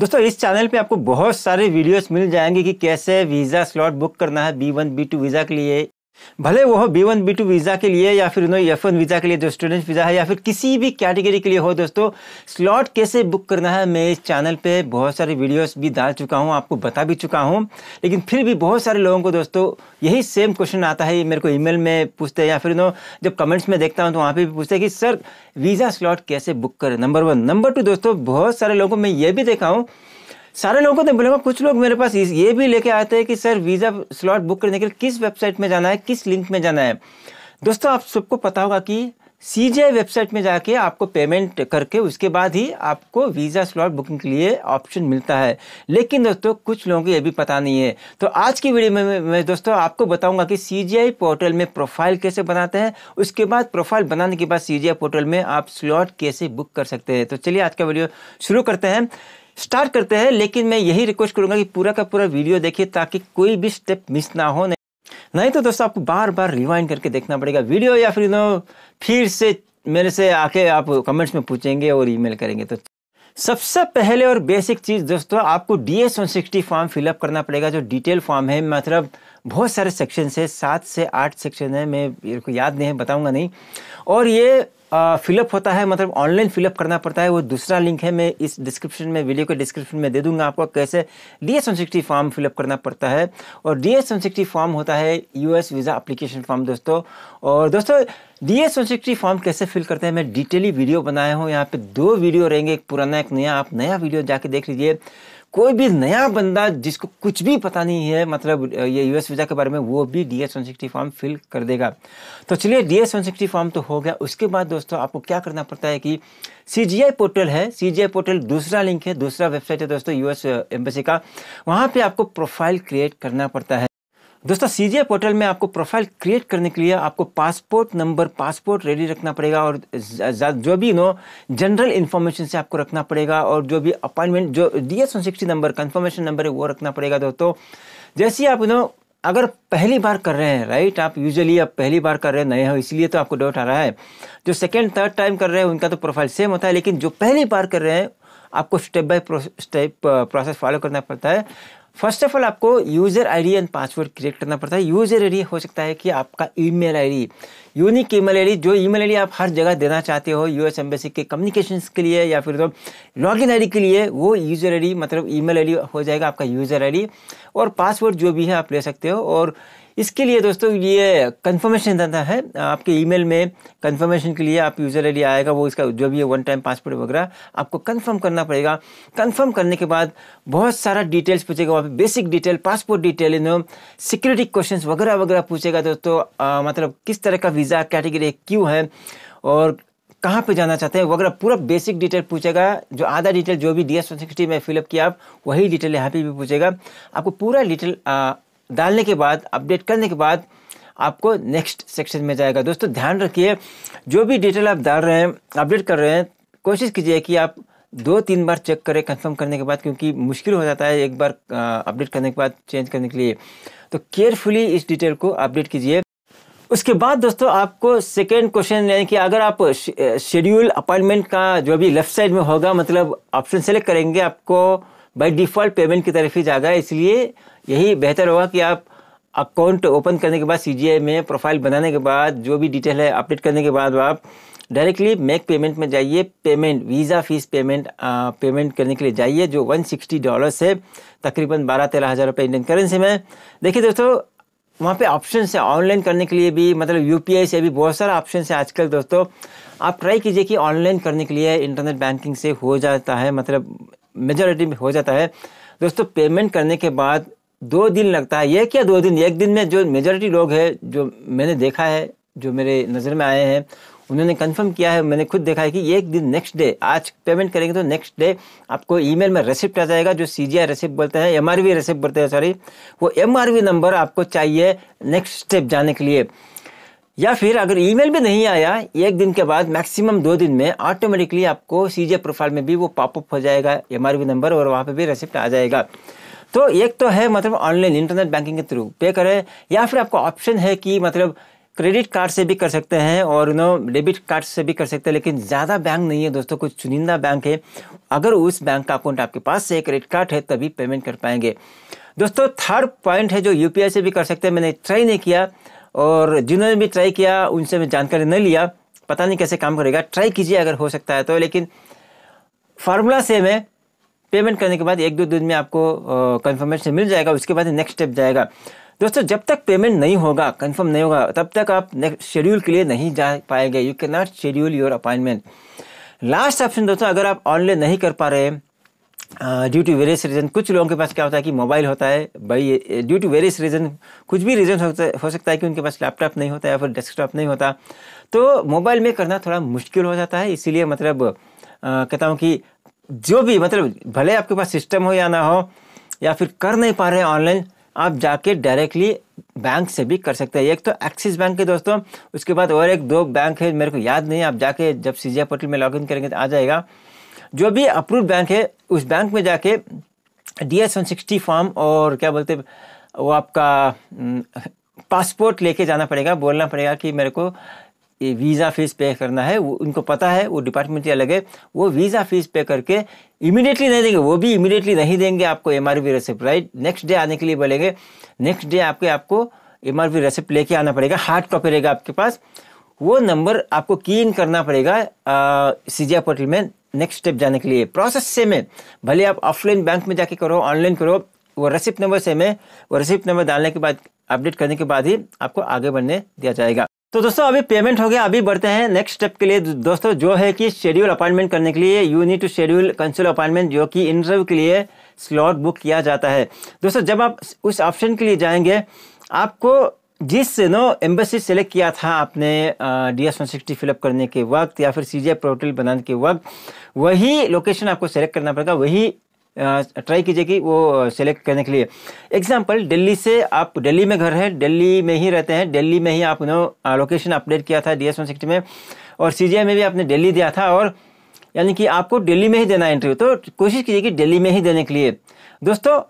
दोस्तों इस चैनल पे आपको बहुत सारे वीडियोस मिल जाएंगे कि कैसे वीज़ा स्लॉट बुक करना है B one B two visa के लिए भले वह B one B two visa के लिए या फिर उन्होंने एफ वन वीज़ा के लिए जो स्टूडेंट वीज़ा है या फिर किसी भी कैटेगरी के लिए हो दोस्तों स्लॉट कैसे बुक करना है मैं इस चैनल पे बहुत सारे वीडियोस भी डाल चुका हूँ आपको बता भी चुका हूँ लेकिन फिर भी बहुत सारे लोगों को दोस्तों यही सेम क्वेश्चन आता है मेरे को ई में पूछते हैं या फिर उन्होंने जब कमेंट्स में देखता हूँ तो वहाँ पर भी पूछते हैं कि सर वीज़ा स्लॉट कैसे बुक करें नंबर वन नंबर टू दोस्तों बहुत सारे लोगों को मैं ये भी देखा हूँ सारे लोगों को तो बोलेगा कुछ लोग मेरे पास ये भी लेके आते हैं कि सर वीज़ा स्लॉट बुक करने के लिए किस वेबसाइट में जाना है किस लिंक में जाना है दोस्तों आप सबको पता होगा कि सी वेबसाइट में जाके आपको पेमेंट करके उसके बाद ही आपको वीज़ा स्लॉट बुकिंग के लिए ऑप्शन मिलता है लेकिन दोस्तों कुछ लोगों को ये भी पता नहीं है तो आज की वीडियो में मैं दोस्तों आपको बताऊंगा कि सी पोर्टल में प्रोफाइल कैसे बनाते हैं उसके बाद प्रोफाइल बनाने के बाद सी पोर्टल में आप स्लॉट कैसे बुक कर सकते हैं तो चलिए आज का वीडियो शुरू करते हैं स्टार्ट करते हैं लेकिन मैं यही रिक्वेस्ट करूंगा कि पूरा का पूरा वीडियो देखिए ताकि कोई भी स्टेप मिस ना हो नहीं तो दोस्तों आपको बार बार रिवाइंड करके देखना पड़ेगा वीडियो या फिर फिर से मेरे से आके आप कमेंट्स में पूछेंगे और ईमेल करेंगे तो सबसे पहले और बेसिक चीज़ दोस्तों आपको D S one sixty form fill up करना पड़ेगा जो डिटेल फॉर्म है मतलब बहुत सारे सेक्शन है सात से आठ सेक्शन है मैं मेरे को याद नहीं है बताऊँगा नहीं और ये फिलअप होता है मतलब ऑनलाइन फिलअप करना पड़ता है वो दूसरा लिंक है मैं इस डिस्क्रिप्शन में वीडियो के डिस्क्रिप्शन में दे दूंगा आपको कैसे डी एस फॉर्म फिलअप करना पड़ता है और डी एस फॉर्म होता है U S visa application form दोस्तों और दोस्तों डी एस फॉर्म कैसे फिल करते हैं मैं डिटेली वीडियो बनाया हूँ यहाँ पे दो वीडियो रहेंगे एक पुराना एक नया आप नया वीडियो जाके देख लीजिए कोई भी नया बंदा जिसको कुछ भी पता नहीं है मतलब ये यूएस वीज़ा के बारे में वो भी डी एस फॉर्म फिल कर देगा तो चलिए डी एस वन फॉर्म तो हो गया उसके बाद दोस्तों आपको क्या करना पड़ता है कि सी जी आई पोर्टल है सी जी आई पोर्टल दूसरा लिंक है दूसरा वेबसाइट है दोस्तों यूएस एम्बेसी का वहाँ पर आपको प्रोफाइल क्रिएट करना पड़ता है दोस्तों सी पोर्टल में आपको प्रोफाइल क्रिएट करने के लिए आपको पासपोर्ट नंबर पासपोर्ट रेडी रखना पड़ेगा और जो भी नो जनरल इन्फॉर्मेशन से आपको रखना पड़ेगा और जो भी अपॉइंटमेंट जो D S one sixty number confirmation number है वो रखना पड़ेगा दोस्तों जैसे आप नो अगर पहली बार कर रहे हैं राइट आप यूजुअली आप पहली बार कर रहे हैं नए हो इसलिए तो आपको डाउट आ रहा है जो सेकेंड थर्ड टाइम कर रहे हैं उनका तो प्रोफाइल सेम होता है लेकिन जो पहली बार कर रहे हैं आपको step by step process follow करना पड़ता है फर्स्ट ऑफ ऑल आपको user ID and password create करना पड़ता है यूज़र आईडी हो सकता है कि आपका email ID unique email ID जो ईमेल आईडी आप हर जगह देना चाहते हो यूएस एम्बेसी के कम्युनिकेशंस के लिए या फिर तो लॉगिन आईडी के लिए वो यूज़र आईडी मतलब ईमेल आईडी हो जाएगा आपका यूज़र आईडी और पासवर्ड जो भी है आप ले सकते हो और इसके लिए दोस्तों ये कंफर्मेशन देता है आपके ईमेल में कंफर्मेशन के लिए आप यूज़र आईडी आएगा वो इसका जो भी है वन टाइम पासवर्ड वगैरह आपको कंफर्म करना पड़ेगा कंफर्म करने के बाद बहुत सारा डिटेल्स पूछेगा वहाँ पे बेसिक डिटेल पासपोर्ट डिटेल इन सिक्योरिटी क्वेश्चन वगैरह वगैरह पूछेगा दोस्तों आ, मतलब किस तरह का वीज़ा कैटेगरी क्यों है और कहाँ पे जाना चाहते हैं वगैरह पूरा बेसिक डिटेल पूछेगा जो आधा डिटेल जो भी डी एस में फिलअप किया आप वही डिटेल यहाँ पे भी पूछेगा आपको पूरा डिटेल डालने के बाद अपडेट करने के बाद आपको नेक्स्ट सेक्शन में जाएगा दोस्तों ध्यान रखिए जो भी डिटेल आप डाल रहे हैं अपडेट कर रहे हैं कोशिश कीजिए कि आप दो तीन बार चेक करें कंफर्म करने के बाद क्योंकि मुश्किल हो जाता है एक बार अपडेट करने के बाद चेंज करने के लिए तो केयरफुली इस डिटेल को अपडेट कीजिए उसके बाद दोस्तों आपको सेकेंड क्वेश्चन यानी कि अगर आप शेड्यूल अपॉइंटमेंट का जो भी लेफ्ट साइड में होगा मतलब ऑप्शन सेलेक्ट करेंगे आपको बाई डिफ़ॉल्ट पेमेंट की तरफ ही जाएगा इसलिए यही बेहतर होगा कि आप अकाउंट ओपन करने के बाद सी में प्रोफाइल बनाने के बाद जो भी डिटेल है अपडेट करने के बाद आप डायरेक्टली मेक पेमेंट में जाइए पेमेंट वीज़ा फीस पेमेंट आ, पेमेंट करने के लिए जाइए जो 160 डॉलर से तकरीबन बारह तेरह हज़ार रुपये इंडियन करेंसी में देखिए दोस्तों वहाँ पे ऑप्शन है ऑनलाइन करने के लिए भी मतलब यू से भी बहुत सारा ऑप्शन है आजकल दोस्तों आप ट्राई कीजिए कि ऑनलाइन करने के लिए इंटरनेट बैंकिंग से हो जाता है मतलब मेजोरिटी में हो जाता है दोस्तों पेमेंट करने के बाद दो दिन लगता है एक या दो दिन एक दिन में जो मेजोरिटी लोग हैं जो मैंने देखा है जो मेरे नज़र में आए हैं उन्होंने कंफर्म किया है मैंने खुद देखा है कि एक दिन नेक्स्ट डे आज पेमेंट करेंगे तो नेक्स्ट डे आपको ईमेल में रिसिप्ट आ जाएगा जो सी जी आई रिसिप्ट बोलते हैं एम आर वी रिसिप्ट बोलते हैं सॉरी वो एम आर वी नंबर आपको चाहिए नेक्स्ट स्टेप जाने के लिए या फिर अगर ईमेल में नहीं आया एक दिन के बाद मैक्सिमम दो दिन में ऑटोमेटिकली आपको सी जी प्रोफाइल में भी वो पॉपअप हो जाएगा एम आर वी नंबर और वहाँ पर भी रिसिप्ट आ जाएगा तो एक तो है मतलब ऑनलाइन इंटरनेट बैंकिंग के थ्रू पे करें या फिर आपको ऑप्शन है कि मतलब क्रेडिट कार्ड से भी कर सकते हैं और नो डेबिट कार्ड से भी कर सकते हैं लेकिन ज़्यादा बैंक नहीं है दोस्तों कुछ चुनिंदा बैंक है अगर उस बैंक का अकाउंट आपके पास से क्रेडिट कार्ड है तभी पेमेंट कर पाएंगे दोस्तों थर्ड पॉइंट है जो यू से भी कर सकते हैं मैंने ट्राई नहीं किया और जिन्होंने भी ट्राई किया उनसे मैं जानकारी नहीं लिया पता नहीं कैसे काम करेगा ट्राई कीजिए अगर हो सकता है तो लेकिन फार्मूला सेम है पेमेंट करने के बाद एक दो दिन में आपको कन्फर्मेशन मिल जाएगा उसके बाद नेक्स्ट स्टेप जाएगा दोस्तों जब तक पेमेंट नहीं होगा कंफर्म नहीं होगा तब तक आप नेक्स्ट शेड्यूल के लिए नहीं जा पाएंगे you can not schedule your appointment last option दोस्तों अगर आप ऑनलाइन नहीं कर पा रहे हैं ड्यू टू वेरियस रीज़न कुछ लोगों के पास क्या होता है कि मोबाइल होता है भाई ड्यू टू वेरियस रीज़न कुछ भी रीज़न हो सकता है कि उनके पास लैपटॉप नहीं होता या फिर डेस्कटॉप नहीं होता तो मोबाइल में करना थोड़ा मुश्किल हो जाता है इसीलिए मतलब आ, कहता हूँ कि जो भी मतलब भले आपके पास सिस्टम हो या ना हो या फिर कर नहीं पा रहे हैं ऑनलाइन आप जाके डायरेक्टली बैंक से भी कर सकते हैं एक तो एक्सिस बैंक है दोस्तों उसके बाद और एक दो बैंक है मेरे को याद नहीं आप जाके जब सी पोर्टल में लॉगिन करेंगे तो आ जाएगा जो भी अप्रूव बैंक है उस बैंक में जाके D S one sixty form और क्या बोलते वो आपका पासपोर्ट हम्म, लेके जाना पड़ेगा बोलना पड़ेगा कि मेरे को ये वीज़ा फीस पे करना है वो उनको पता है वो डिपार्टमेंट अलग है वो वीज़ा फीस पे करके इमीडिएटली नहीं देंगे वो भी इमीडिएटली नहीं देंगे आपको M R receipt right next day आने के लिए बोलेंगे नेक्स्ट डे आपके आपको एम आर रेसिप्ट लेके आना पड़ेगा हार्ड कॉपी रहेगा आपके पास वो नंबर आपको की इन करना पड़ेगा सीजिया पोर्टल में नेक्स्ट स्टेप जाने के लिए प्रोसेस सेम है भले आप ऑफलाइन बैंक में जाके करो ऑनलाइन करो वो रेसिप्ट नंबर सेम है वो रेसिप्ट नंबर डालने के बाद अपडेट करने के बाद ही आपको आगे बढ़ने दिया जाएगा तो दोस्तों अभी पेमेंट हो गया अभी बढ़ते हैं नेक्स्ट स्टेप के लिए दोस्तों जो है कि शेड्यूल अपॉइंटमेंट करने के लिए you need to schedule consular appointment जो कि इंटरव्यू के लिए स्लॉट बुक किया जाता है दोस्तों जब आप उस ऑप्शन के लिए जाएंगे आपको जिस नो एम्बेसी सेलेक्ट किया था आपने D S one sixty fill up करने के वक्त या फिर सी जी पोर्टल बनाने के वक्त वही लोकेशन आपको सेलेक्ट करना पड़ेगा वही ट्राई कीजिए कि वो सेलेक्ट करने के लिए एग्जाम्पल दिल्ली से आप दिल्ली में घर है दिल्ली में ही रहते हैं दिल्ली में ही आप लोकेशन अपडेट किया था डी एस में और सी में भी आपने दिल्ली दिया था और यानी कि आपको दिल्ली में ही देना इंटरव्यू तो कोशिश कीजिए कि दिल्ली में ही देने के लिए दोस्तों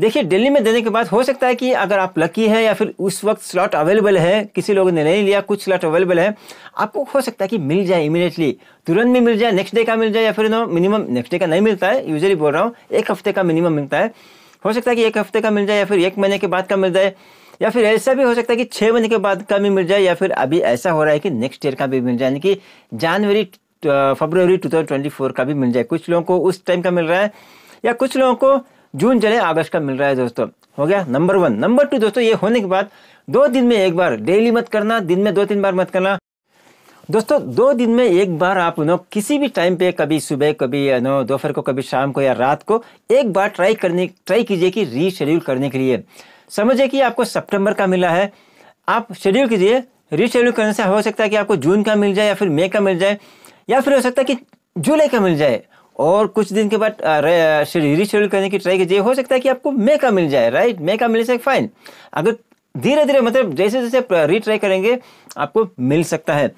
देखिए दिल्ली में देने के बाद हो सकता है कि अगर आप लकी है या फिर उस वक्त स्लॉट अवेलेबल है किसी लोगों ने नहीं लिया कुछ स्लॉट अवेलेबल है आपको हो सकता है कि मिल जाए इमीडिएटली तुरंत भी मिल जाए नेक्स्ट डे का मिल जाए या फिर नो मिनिमम नेक्स्ट डे का नहीं मिलता है यूजली बोल रहा हूँ एक हफ्ते का मिनिमम मिलता है हो सकता है कि एक हफ्ते का मिल जाए या फिर एक महीने के बाद का मिल जाए या फिर ऐसा भी हो सकता है कि छः महीने के बाद का भी मिल जाए या फिर अभी ऐसा हो रहा है कि नेक्स्ट ईयर का भी मिल जाए यानी कि जनवरी फरवरी 2024 का भी मिल जाए कुछ लोगों को उस टाइम का मिल रहा है या कुछ लोगों को जून जुलाई अगस्त का मिल रहा है दोस्तों हो गया नंबर वन नंबर टू दोस्तों ये होने के बाद दो दिन में एक बार डेली मत करना दिन में दो तीन बार मत करना दोस्तों दो दिन में एक बार आप नो किसी भी टाइम पे कभी सुबह कभी नो दोपहर को कभी शाम को या रात को एक बार ट्राई करने ट्राई कीजिए कि रीशेड्यूल करने के लिए समझिए कि आपको सितंबर का मिला है आप शेड्यूल कीजिए रीशेड्यूल करने से हो सकता है कि आपको जून का मिल जाए या फिर मई का मिल जाए या फिर हो सकता है कि जुलाई का मिल जाए और कुछ दिन के बाद रिशेड्यूल करने की ट्राई कीजिए हो सकता है कि आपको मेका मिल जाए राइट मेका मिल सके फाइन अगर धीरे धीरे मतलब जैसे जैसे रिट्राई करेंगे आपको मिल सकता है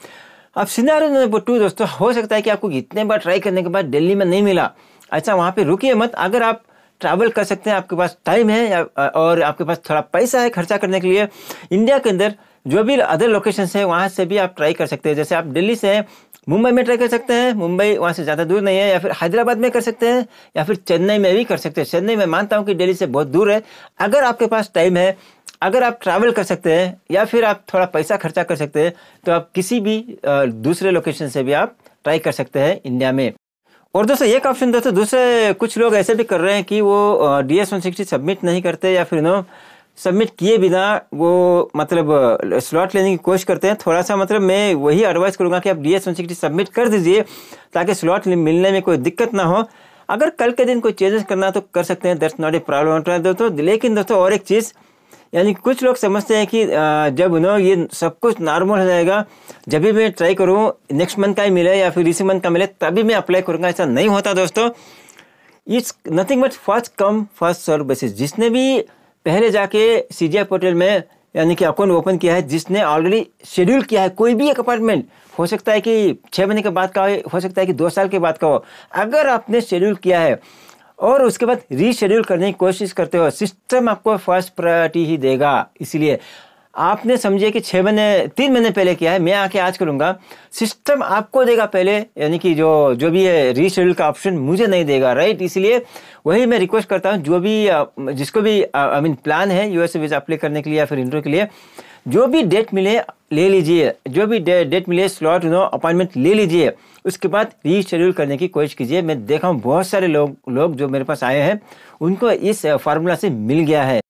अब सिनारो नंबर टू दोस्तों हो सकता है कि आपको इतने बार ट्राई करने के बाद दिल्ली में नहीं मिला अच्छा वहाँ पे रुकिए मत अगर आप ट्रैवल कर सकते हैं आपके पास टाइम है और आपके पास थोड़ा पैसा है खर्चा करने के लिए इंडिया के अंदर जो भी अदर लोकेशन है वहाँ से भी आप ट्राई कर सकते हैं जैसे आप दिल्ली से हैं मुंबई में ट्राई कर सकते हैं मुंबई वहाँ से ज़्यादा दूर नहीं है या फिर हैदराबाद में कर सकते हैं या फिर चेन्नई में भी कर सकते हैं चेन्नई में मानता हूँ कि दिल्ली से बहुत दूर है अगर आपके पास टाइम है अगर आप ट्रैवल कर सकते हैं या फिर आप थोड़ा पैसा खर्चा कर सकते हैं तो आप किसी भी दूसरे लोकेशन से भी आप ट्राई कर सकते हैं इंडिया में और दोस्तों एक ऑप्शन दोस्तों दूसरे कुछ लोग ऐसे भी कर रहे हैं कि वो D S one sixty submit नहीं करते या फिर नो सबमिट किए बिना वो मतलब स्लॉट लेने की कोशिश करते हैं थोड़ा सा मतलब मैं वही एडवाइस करूँगा कि आप डी एस सबमिट कर दीजिए ताकि स्लॉट मिलने में कोई दिक्कत ना हो अगर कल के दिन कोई चेंजेस करना तो कर सकते हैं दैट्स नॉट ए प्रॉब्लम दोस्तों लेकिन दोस्तों और एक चीज़ यानी कुछ लोग समझते हैं कि जब ना ये सब कुछ नॉर्मल हो जाएगा जब भी मैं ट्राई करूँ नेक्स्ट मंथ का ही मिले या फिर इसी मंथ का मिले तभी मैं अप्लाई करूँगा ऐसा नहीं होता दोस्तों it's nothing but first come first serve basis जिसने भी पहले जाके सी जी पोर्टल में यानी कि अकाउंट ओपन किया है जिसने ऑलरेडी शेड्यूल किया है कोई भी एक अपॉइंटमेंट हो सकता है कि छः महीने के बाद का हो, हो सकता है कि दो साल के बाद का हो अगर आपने शेड्यूल किया है और उसके बाद रीशेड्यूल करने की कोशिश करते हो सिस्टम आपको फर्स्ट प्रायोरिटी ही देगा इसलिए आपने समझे कि छः महीने तीन महीने पहले किया है मैं आके आज करूँगा सिस्टम आपको देगा पहले यानी कि जो जो भी है रीशेड्यूल का ऑप्शन मुझे नहीं देगा राइट इसलिए वही मैं रिक्वेस्ट करता हूँ जो भी जिसको भी आई मीन प्लान है एस वीज़ा अप्लाई करने के लिए या फिर इंटरव्यू के लिए जो भी डेट मिले ले लीजिए जो भी डेट मिले स्लॉट नो अपॉइंटमेंट ले लीजिए उसके बाद रीशेड्यूल करने की कोशिश कीजिए मैं देखा हूँ बहुत सारे लोग लोग जो मेरे पास आए हैं उनको इस फार्मूला से मिल गया है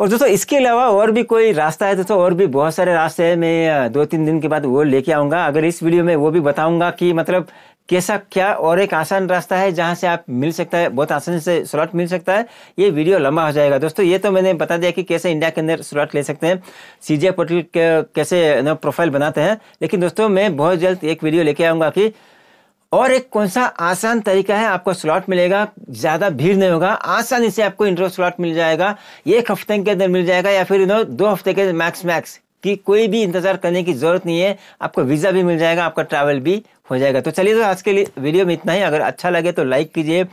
और दोस्तों इसके अलावा और भी कोई रास्ता है दोस्तों और भी बहुत सारे रास्ते हैं मैं दो तीन दिन के बाद वो लेके आऊँगा अगर इस वीडियो में वो भी बताऊँगा कि मतलब कैसा क्या और एक आसान रास्ता है जहाँ से आप मिल सकता है बहुत आसानी से स्लॉट मिल सकता है ये वीडियो लंबा हो जाएगा दोस्तों ये तो मैंने बता दिया कि कैसे इंडिया के अंदर स्लॉट ले सकते हैं सी जे पोर्टल कैसे प्रोफाइल बनाते हैं लेकिन दोस्तों मैं बहुत जल्द एक वीडियो लेके आऊँगा कि और एक कौन सा आसान तरीका है आपको स्लॉट मिलेगा ज़्यादा भीड़ नहीं होगा आसानी से आपको इंटरव्यू स्लॉट मिल जाएगा एक हफ्ते के अंदर मिल जाएगा या फिर दो हफ्ते के मैक्स मैक्स कि कोई भी इंतज़ार करने की ज़रूरत नहीं है आपको वीज़ा भी मिल जाएगा आपका ट्रैवल भी हो जाएगा तो चलिए तो आज के लिए वीडियो में इतना ही अगर अच्छा लगे तो लाइक कीजिए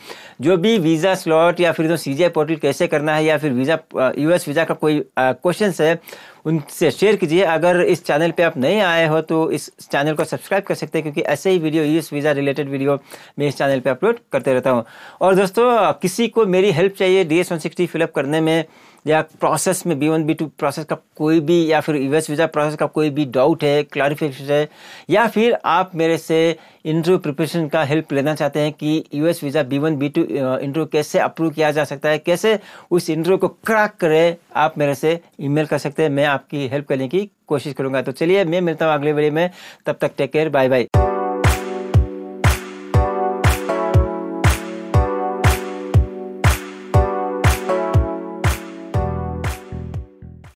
जो भी वीज़ा स्लॉट या फिर जो सी जी पोर्टल कैसे करना है या फिर वीज़ा यूएस वीज़ा का कोई क्वेश्चन है उनसे शेयर कीजिए अगर इस चैनल पे आप नए आए हो तो इस चैनल को सब्सक्राइब कर सकते हैं क्योंकि ऐसे ही video US visa related video मैं इस चैनल पर अपलोड करते रहता हूँ और दोस्तों किसी को मेरी हेल्प चाहिए D S one sixty fill up करने में या प्रोसेस में B one B two process का कोई भी या फिर यूएस वीज़ा प्रोसेस का कोई भी डाउट है क्लैरिफिकेशन है या फिर आप मेरे से इंटरव्यू प्रिपरेशन का हेल्प लेना चाहते हैं कि US visa B one B two interview कैसे अप्रूव किया जा सकता है कैसे उस इंटरव्यू को क्रैक करें आप मेरे से ईमेल कर सकते हैं मैं आपकी हेल्प करने की कोशिश करूँगा तो चलिए मैं मिलता हूँ अगले वीडियो में तब तक टेक केयर बाय बाय